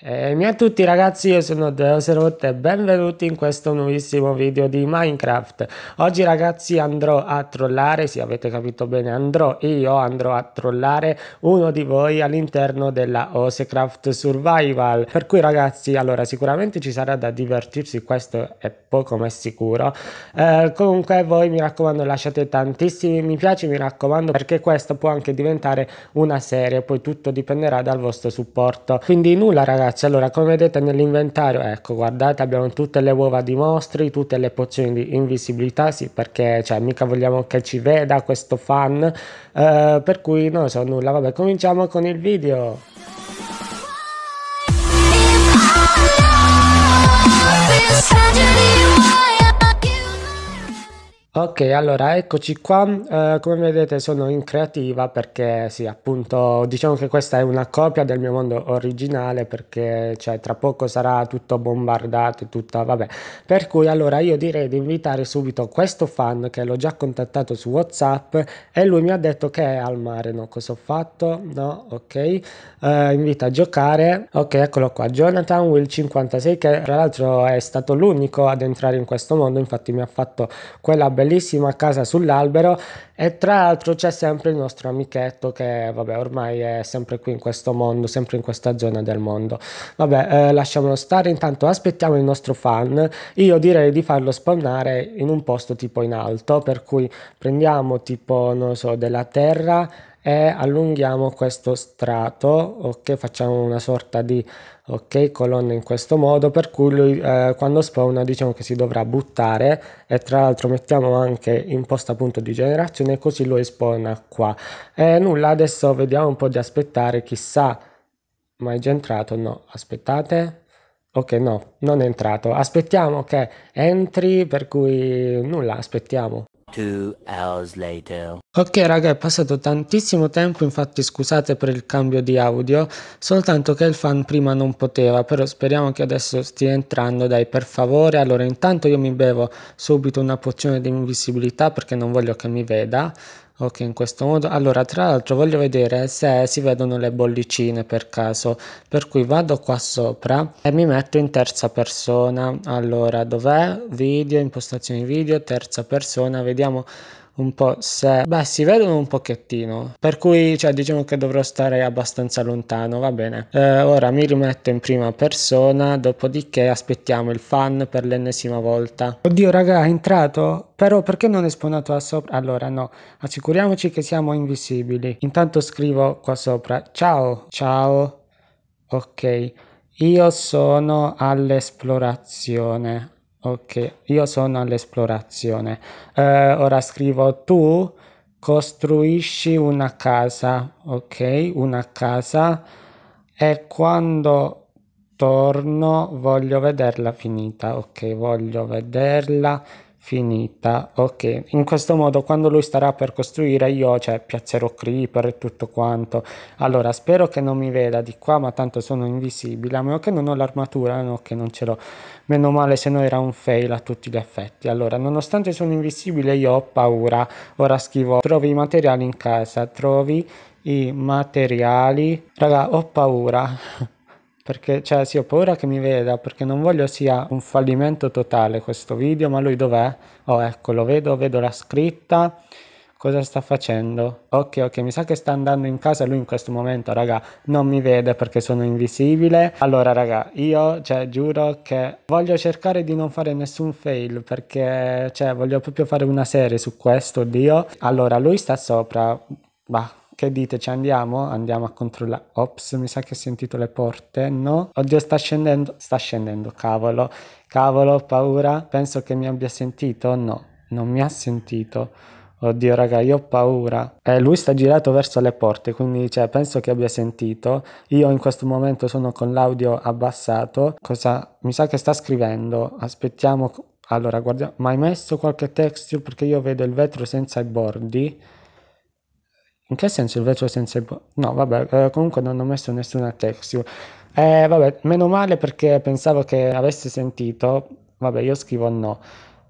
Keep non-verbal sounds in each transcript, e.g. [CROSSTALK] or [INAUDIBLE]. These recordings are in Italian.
Eh, mia a tutti ragazzi, io sono Deoserot e benvenuti in questo nuovissimo video di Minecraft. Oggi ragazzi andrò a trollare, se avete capito bene andrò, io andrò a trollare uno di voi all'interno della Osecraft Survival. Per cui ragazzi, allora sicuramente ci sarà da divertirsi, questo è poco ma è sicuro. Eh, comunque voi mi raccomando lasciate tantissimi mi piace, mi raccomando, perché questo può anche diventare una serie, poi tutto dipenderà dal vostro supporto. Quindi nulla ragazzi ragazzi allora come vedete nell'inventario ecco guardate abbiamo tutte le uova di mostri tutte le pozioni di invisibilità sì perché cioè mica vogliamo che ci veda questo fan eh, per cui non so nulla vabbè cominciamo con il video Ok, allora eccoci qua. Eh, come vedete sono in creativa perché sì, appunto, diciamo che questa è una copia del mio mondo originale perché cioè, tra poco sarà tutto bombardato e tutto, vabbè. Per cui allora io direi di invitare subito questo fan che l'ho già contattato su WhatsApp e lui mi ha detto che è al mare, no? Cosa ho fatto? No, ok. Eh, invita a giocare. Ok, eccolo qua. Jonathan Will 56 che tra l'altro è stato l'unico ad entrare in questo mondo, infatti mi ha fatto quella bellissima bellissima casa sull'albero e tra l'altro c'è sempre il nostro amichetto che vabbè ormai è sempre qui in questo mondo, sempre in questa zona del mondo. Vabbè eh, lasciamolo stare, intanto aspettiamo il nostro fan, io direi di farlo spawnare in un posto tipo in alto, per cui prendiamo tipo non so della terra e allunghiamo questo strato, ok facciamo una sorta di ok colonne in questo modo per cui lui, eh, quando spawna diciamo che si dovrà buttare e tra l'altro mettiamo anche imposta punto di generazione così lui spawna qua e nulla adesso vediamo un po' di aspettare chissà ma è già entrato no aspettate ok no non è entrato aspettiamo che entri per cui nulla aspettiamo Ok raga è passato tantissimo tempo infatti scusate per il cambio di audio soltanto che il fan prima non poteva però speriamo che adesso stia entrando dai per favore allora intanto io mi bevo subito una pozione di invisibilità perché non voglio che mi veda ok in questo modo allora tra l'altro voglio vedere se si vedono le bollicine per caso per cui vado qua sopra e mi metto in terza persona allora dov'è video impostazioni video terza persona vediamo un po' se... Beh, si vedono un pochettino, per cui cioè, diciamo che dovrò stare abbastanza lontano, va bene. Eh, ora mi rimetto in prima persona, dopodiché aspettiamo il fan per l'ennesima volta. Oddio raga, è entrato? Però perché non è spawnato a sopra? Allora no, assicuriamoci che siamo invisibili. Intanto scrivo qua sopra, ciao, ciao, ok. Io sono all'esplorazione. Ok, io sono all'esplorazione. Eh, ora scrivo tu costruisci una casa, ok? Una casa e quando torno voglio vederla finita, ok? Voglio vederla finita ok in questo modo quando lui starà per costruire io cioè piazzerò creeper e tutto quanto allora spero che non mi veda di qua ma tanto sono invisibile a meno che non ho l'armatura no che non ce l'ho meno male se no era un fail a tutti gli effetti allora nonostante sono invisibile io ho paura ora schivo trovi i materiali in casa trovi i materiali raga ho paura [LAUGHS] perché cioè sì ho paura che mi veda perché non voglio sia un fallimento totale questo video ma lui dov'è? oh ecco lo vedo, vedo la scritta cosa sta facendo? ok ok mi sa che sta andando in casa lui in questo momento raga non mi vede perché sono invisibile allora raga io cioè giuro che voglio cercare di non fare nessun fail perché cioè voglio proprio fare una serie su questo dio allora lui sta sopra bah che dite? Ci andiamo? Andiamo a controllare. Ops, mi sa che ho sentito le porte. No. Oddio, sta scendendo. Sta scendendo, cavolo. Cavolo, ho paura. Penso che mi abbia sentito. No, non mi ha sentito. Oddio, raga, io ho paura. Eh, lui sta girato verso le porte, quindi cioè, penso che abbia sentito. Io in questo momento sono con l'audio abbassato. Cosa? Mi sa che sta scrivendo. Aspettiamo. Allora, guardiamo. Ma hai messo qualche texture? Perché io vedo il vetro senza i bordi. In che senso il vetro senza il bordo? No, vabbè, eh, comunque non ho messo nessuna texture. Eh, vabbè, meno male perché pensavo che avesse sentito. Vabbè, io scrivo no.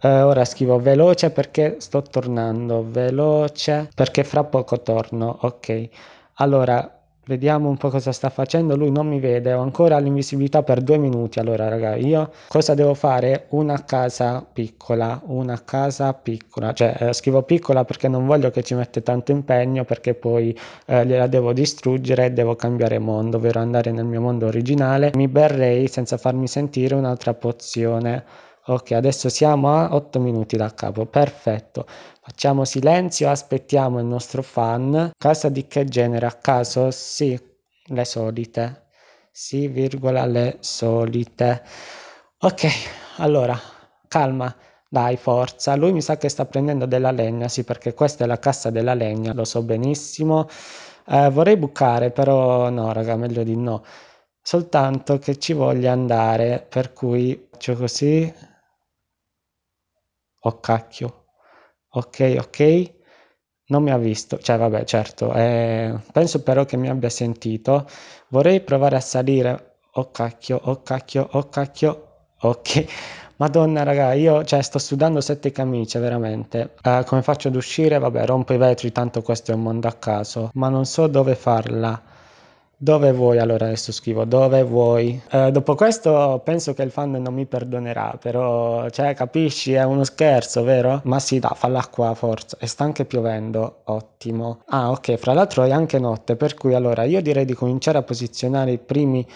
Eh, ora scrivo veloce perché sto tornando, veloce perché fra poco torno, ok. Allora, Vediamo un po' cosa sta facendo. Lui non mi vede. Ho ancora l'invisibilità per due minuti. Allora, raga, io cosa devo fare? Una casa piccola. Una casa piccola. Cioè, eh, scrivo piccola perché non voglio che ci mette tanto impegno perché poi eh, gliela devo distruggere e devo cambiare mondo, ovvero andare nel mio mondo originale. Mi berrei senza farmi sentire un'altra pozione. Ok, adesso siamo a 8 minuti da capo, perfetto. Facciamo silenzio, aspettiamo il nostro fan. Casa di che genere? A caso? Sì, le solite. Sì, virgola, le solite. Ok, allora, calma. Dai, forza. Lui mi sa che sta prendendo della legna, sì, perché questa è la cassa della legna, lo so benissimo. Eh, vorrei bucare, però no, raga, meglio di no. Soltanto che ci voglia andare, per cui faccio così, oh cacchio, ok, ok, non mi ha visto, cioè vabbè certo, eh, penso però che mi abbia sentito, vorrei provare a salire, oh cacchio, oh cacchio, oh cacchio, ok, [LAUGHS] madonna raga, io cioè, sto sudando sette camicie veramente, eh, come faccio ad uscire? Vabbè rompo i vetri, tanto questo è un mondo a caso, ma non so dove farla. Dove vuoi? Allora adesso scrivo dove vuoi. Eh, dopo questo penso che il fan non mi perdonerà, però cioè capisci è uno scherzo, vero? Ma sì, dai, falla qua, forza e sta anche piovendo, ottimo. Ah ok, fra l'altro è anche notte, per cui allora io direi di cominciare a posizionare i primi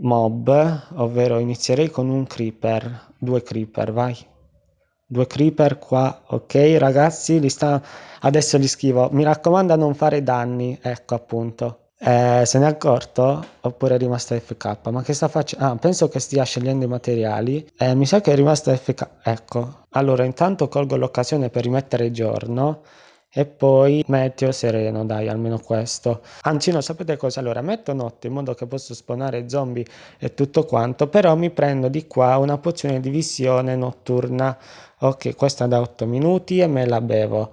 mob, ovvero inizierei con un creeper, due creeper, vai. Due creeper qua, ok ragazzi, li sta... adesso li scrivo, mi raccomando a non fare danni, ecco appunto. Eh, se n'è accorto oppure è rimasta FK? Ma che sta facendo? Ah, penso che stia scegliendo i materiali. Eh, mi sa che è rimasta FK. Ecco. Allora, intanto colgo l'occasione per rimettere giorno e poi meteo sereno, dai, almeno questo. Anzi, no, sapete cosa? Allora, metto notte in modo che posso spawnare zombie e tutto quanto, però mi prendo di qua una pozione di visione notturna. Ok, questa da 8 minuti e me la bevo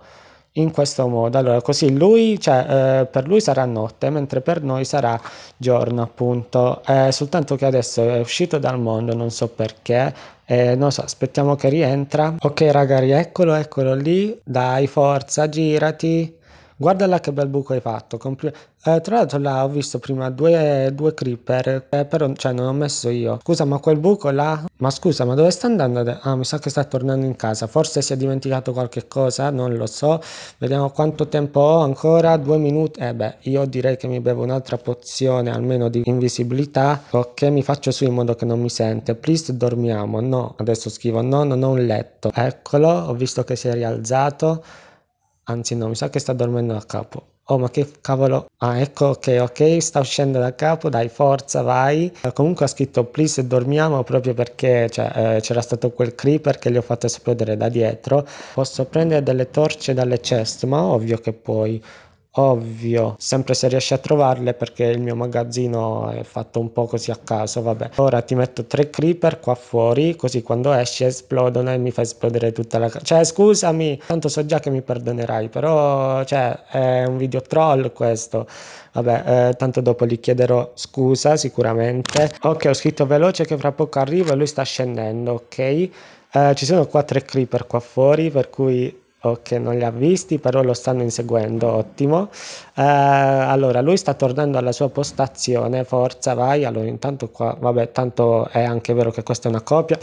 in questo modo. Allora, così lui, cioè, eh, per lui sarà notte, mentre per noi sarà giorno, appunto. Eh, soltanto che adesso è uscito dal mondo, non so perché. Eh, non so, aspettiamo che rientra. Ok, ragari, eccolo, eccolo lì. Dai, forza, girati. Guarda là che bel buco hai fatto. Compl- eh, tra l'altro là ho visto prima due, due creeper, eh, però cioè, non ho messo io. Scusa, ma quel buco là... Ma scusa, ma dove sta andando? Ah, mi sa che sta tornando in casa. Forse si è dimenticato qualche cosa, non lo so. Vediamo quanto tempo ho ancora. Due minuti. Eh beh, io direi che mi bevo un'altra pozione, almeno di invisibilità. Ok, mi faccio su in modo che non mi sente. Please, dormiamo. No, adesso scrivo no, non ho un letto. Eccolo, ho visto che si è rialzato. Anzi no, mi sa che sta dormendo da capo. Oh, ma che cavolo. Ah, ecco, ok, ok, sta uscendo da capo, dai, forza, vai. Eh, comunque ha scritto please dormiamo proprio perché cioè, eh, c'era stato quel creeper che gli ho fatto esplodere da dietro. Posso prendere delle torce dalle chest, ma ovvio che puoi ovvio, sempre se riesci a trovarle perché il mio magazzino è fatto un po' così a caso, vabbè. Ora ti metto tre creeper qua fuori, così quando esci esplodono e mi fa esplodere tutta la... Cioè, scusami, tanto so già che mi perdonerai, però, cioè, è un video troll questo. Vabbè, eh, tanto dopo gli chiederò scusa sicuramente. Ok, ho scritto veloce che fra poco arrivo e lui sta scendendo, ok? Eh, ci sono qua tre creeper qua fuori, per cui che non li ha visti, però lo stanno inseguendo, ottimo. Eh, allora, lui sta tornando alla sua postazione, forza, vai. Allora, intanto qua, vabbè, tanto è anche vero che questa è una copia.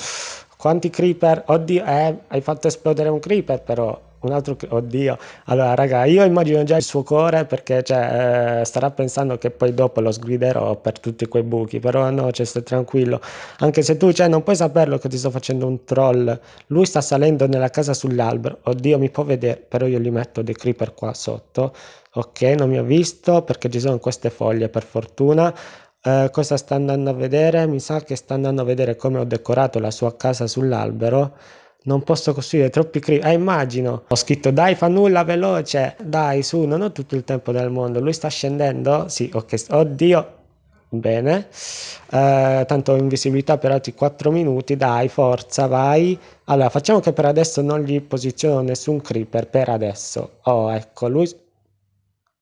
Quanti creeper? Oddio, eh, hai fatto esplodere un creeper, però un altro che, oddio. Allora, raga, io immagino già il suo cuore perché cioè, eh, starà pensando che poi dopo lo sgriderò per tutti quei buchi, però no, cioè, stai tranquillo. Anche se tu, cioè, non puoi saperlo che ti sto facendo un troll. Lui sta salendo nella casa sull'albero. Oddio, mi può vedere, però io gli metto dei creeper qua sotto. Ok, non mi ha visto perché ci sono queste foglie, per fortuna. Eh, cosa sta andando a vedere? Mi sa che sta andando a vedere come ho decorato la sua casa sull'albero non posso costruire troppi creep. Ah, immagino. Ho scritto dai, fa nulla veloce. Dai, su, non ho tutto il tempo del mondo. Lui sta scendendo. Sì, ok. Oddio. Bene. Uh, tanto ho invisibilità per altri 4 minuti. Dai, forza, vai. Allora, facciamo che per adesso non gli posiziono nessun creeper. Per adesso. Oh, ecco, lui...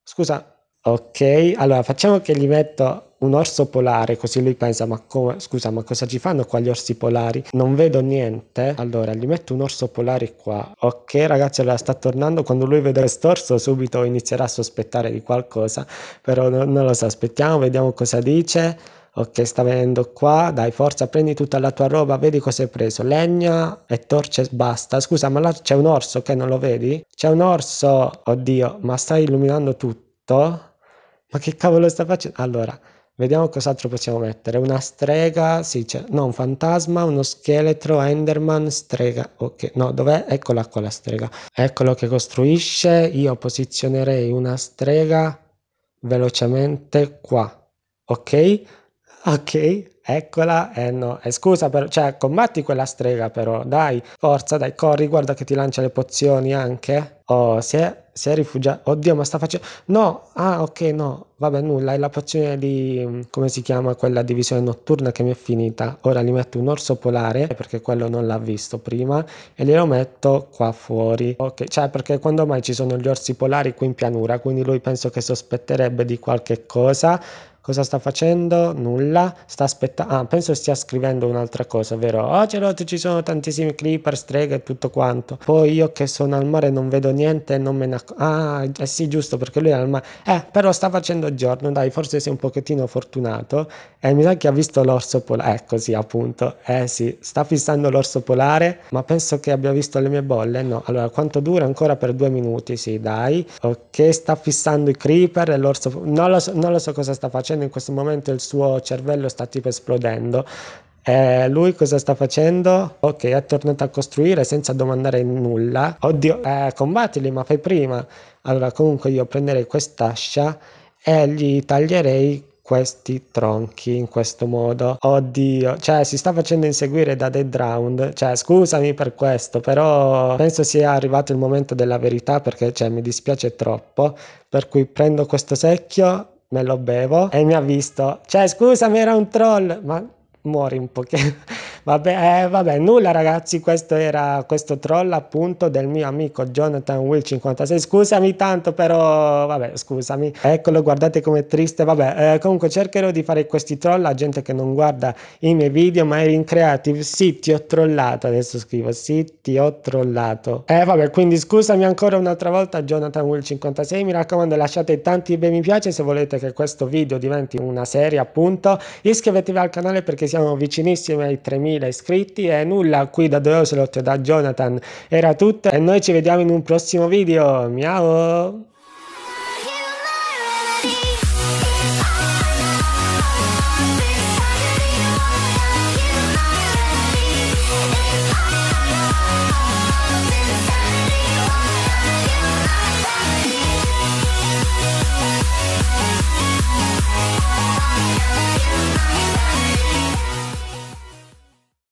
Scusa, Ok, allora facciamo che gli metto un orso polare, così lui pensa, ma come, scusa, ma cosa ci fanno qua gli orsi polari? Non vedo niente. Allora, gli metto un orso polare qua. Ok, ragazzi, allora sta tornando. Quando lui vede quest'orso, subito inizierà a sospettare di qualcosa, però no, non lo so, aspettiamo, vediamo cosa dice. Ok, sta venendo qua, dai forza, prendi tutta la tua roba, vedi cosa hai preso, legna e torce, basta. Scusa, ma là c'è un orso che non lo vedi? C'è un orso, oddio, ma stai illuminando tutto? Ma che cavolo sta facendo? Allora, vediamo cos'altro possiamo mettere. Una strega, sì, c'è. No, un fantasma, uno scheletro, Enderman, strega. Ok, no, dov'è? Eccola qua la strega. Eccolo che costruisce. Io posizionerei una strega velocemente qua. Ok? Ok, eccola. Eh no, eh, scusa, però, cioè, combatti quella strega però, dai. Forza, dai, corri, guarda che ti lancia le pozioni anche. Oh, si è si è rifugiato. Oddio, ma sta facendo. No, ah, ok, no. Vabbè, nulla. È la pozione di. come si chiama quella divisione notturna che mi è finita. Ora gli metto un orso polare perché quello non l'ha visto prima. E glielo metto qua fuori. Ok, cioè, perché quando mai ci sono gli orsi polari qui in pianura? Quindi lui penso che sospetterebbe di qualche cosa Cosa sta facendo? Nulla. Sta aspettando. Ah, penso stia scrivendo un'altra cosa, vero? Oh, Geralt, ci sono tantissimi creeper, streghe e tutto quanto. Poi io che sono al mare non vedo niente e non me ne accorgo. Ah, eh sì, giusto, perché lui è al mare. Eh, però sta facendo giorno, dai, forse sei un pochettino fortunato. E eh, mi sa che ha visto l'orso polare. Ecco, eh, sì, appunto. Eh sì, sta fissando l'orso polare, ma penso che abbia visto le mie bolle. No, allora, quanto dura? Ancora per due minuti, sì, dai. Ok, sta fissando i creeper e l'orso... Non lo so, non lo so cosa sta facendo facendo in questo momento il suo cervello sta tipo esplodendo e eh, lui cosa sta facendo? Ok, è tornato a costruire senza domandare nulla. Oddio, eh, combattili, ma fai prima. Allora, comunque io prenderei quest'ascia e gli taglierei questi tronchi in questo modo. Oddio, cioè si sta facendo inseguire da Dead Round. Cioè, scusami per questo, però penso sia arrivato il momento della verità perché cioè, mi dispiace troppo. Per cui prendo questo secchio me lo bevo e mi ha visto. Cioè, scusami, era un troll, ma muori un pochino. Vabbè, eh, vabbè, nulla ragazzi, questo era questo troll appunto del mio amico Jonathan Will 56. Scusami tanto però, vabbè, scusami. Eccolo, guardate com'è triste. Vabbè, eh, comunque cercherò di fare questi troll a gente che non guarda i miei video, ma eri in creative. Sì, ti ho trollato. Adesso scrivo, sì, ti ho trollato. Eh, vabbè, quindi scusami ancora un'altra volta Jonathan Will 56. Mi raccomando, lasciate tanti bei mi piace se volete che questo video diventi una serie appunto. Iscrivetevi al canale perché siamo vicinissimi ai 3000 4.000 iscritti e nulla qui da The Ocelot da Jonathan era tutto e noi ci vediamo in un prossimo video, miau!